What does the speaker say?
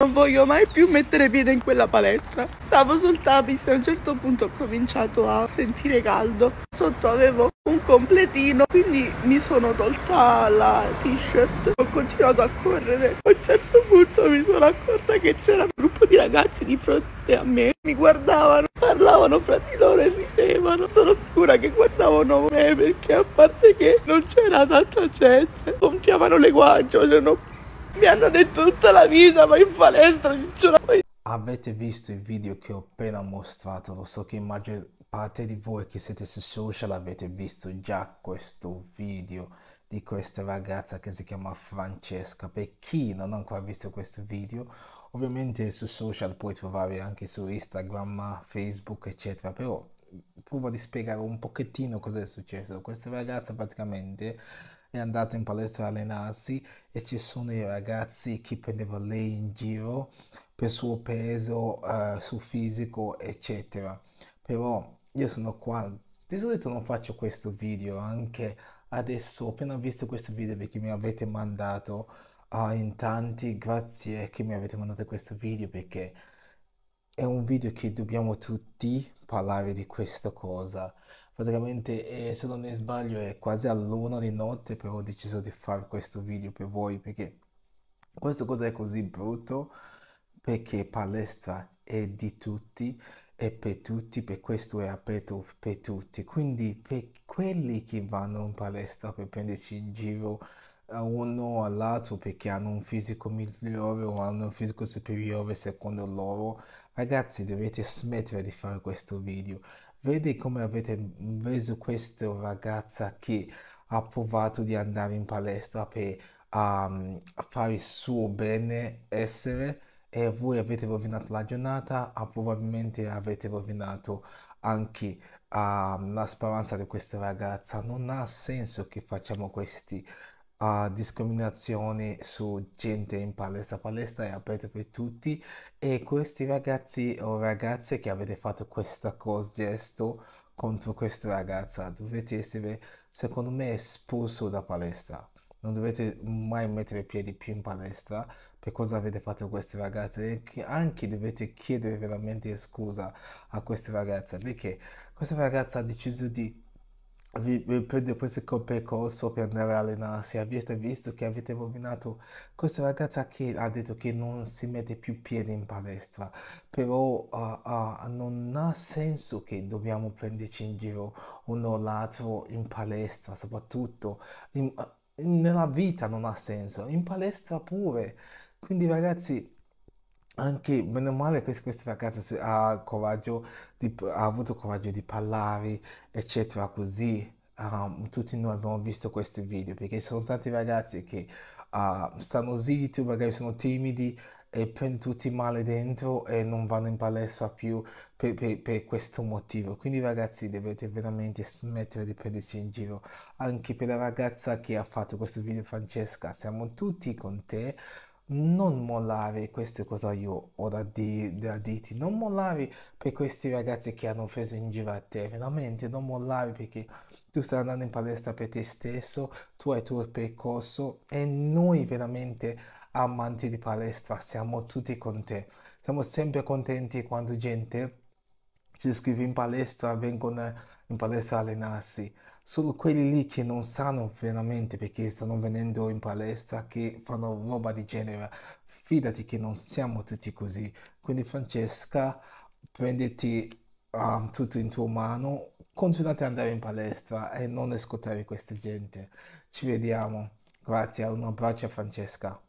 Non voglio mai più mettere piede in quella palestra. Stavo sul tapis e a un certo punto ho cominciato a sentire caldo. Sotto avevo un completino, quindi mi sono tolta la t-shirt. Ho continuato a correre. A un certo punto mi sono accorta che c'era un gruppo di ragazzi di fronte a me. Mi guardavano, parlavano fra di loro e ridevano. Sono sicura che guardavano me perché a parte che non c'era tanta gente, gonfiavano le guance, facevano mi hanno detto tutta la vita, ma in palestra non ce la fai. Avete visto il video che ho appena mostrato? Lo so che la maggior parte di voi che siete su social avete visto già questo video di questa ragazza che si chiama Francesca. Per chi non ha ancora visto questo video, ovviamente su social puoi trovare anche su Instagram, Facebook, eccetera, però provo a spiegare un pochettino cosa è successo. Questa ragazza praticamente è andato in palestra a allenarsi e ci sono i ragazzi che prendeva lei in giro per suo peso, uh, eh, suo fisico, eccetera. Però io sono qua, di solito non faccio questo video, anche adesso appena visto questo video perché mi avete mandato uh, in tanti, grazie che mi avete mandato questo video perché è un video che dobbiamo tutti parlare di questa cosa praticamente eh, se non ne sbaglio è quasi all'una di notte però ho deciso di fare questo video per voi perché questo cosa è così brutto perché palestra è di tutti è per tutti per questo è aperto per tutti quindi per quelli che vanno in palestra per prenderci in giro uno all'altro perché hanno un fisico migliore o hanno un fisico superiore secondo loro ragazzi dovete smettere di fare questo video Vedi come avete preso questa ragazza che ha provato di andare in palestra per um, fare il suo bene essere e voi avete rovinato la giornata, ah, probabilmente avete rovinato anche um, la speranza di questa ragazza. Non ha senso che facciamo questi a discriminazione su gente in palestra. Palestra è aperta per tutti e questi ragazzi o ragazze che avete fatto questa cosa, gesto contro questa ragazza, dovete essere, secondo me, espulso da palestra. Non dovete mai mettere piedi più in palestra per cosa avete fatto queste ragazze e anche dovete chiedere veramente scusa a queste ragazze perché questa ragazza ha deciso di vi, dopo il percorso per andare a allenarsi avete visto che avete rovinato questa ragazza che ha detto che non si mette più piede in palestra però uh, uh, non ha senso che dobbiamo prenderci in giro uno o l'altro in palestra soprattutto in, nella vita non ha senso in palestra pure quindi ragazzi anche meno male che questa ragazza ha, coraggio di, ha avuto coraggio di parlare, eccetera, così um, tutti noi abbiamo visto questi video, perché sono tanti ragazzi che uh, stanno zitti, magari sono timidi e prendono tutti male dentro e non vanno in palestra più per, per, per, questo motivo. Quindi ragazzi dovete veramente smettere di prenderci in giro, anche per la ragazza che ha fatto questo video Francesca, siamo tutti con te non mollare, queste cose io ho da, di, da dirti, non mollare per questi ragazzi che hanno preso in giro a te, veramente non mollare perché tu stai andando in palestra per te stesso, tu hai il tuo percorso e noi veramente amanti di palestra siamo tutti con te, siamo sempre contenti quando gente si scrive in palestra, vengono in palestra a allenarsi sono quelli lì che non sanno veramente perché stanno venendo in palestra che fanno roba di genere. Fidati che non siamo tutti così. Quindi Francesca, prenditi um, tutto in tua mano, continuate ad andare in palestra e non ascoltare questa gente. Ci vediamo. Grazie, un abbraccio a Francesca.